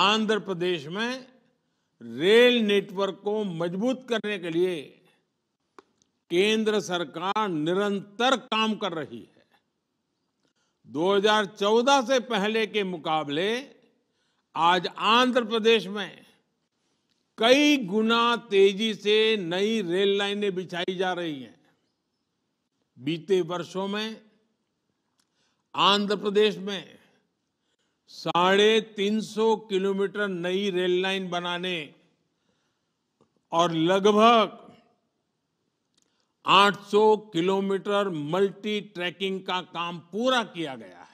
आंध्र प्रदेश में rail network को मजबूत करने के लिए केंद्र सरकार निरंतर काम कर रही है 2014 से पहले के मुकाबले आज आंध्र प्रदेश में कई गुना तेजी से नई रेल लाइनें बिछाई जा रही हैं बीते वर्षों में आंध्र प्रदेश में साढ़े तीन सौ किलोमीटर नई रेल लाइन बनाने और लगभग 800 किलोमीटर मल्टी ट्रैकिंग का काम पूरा किया गया है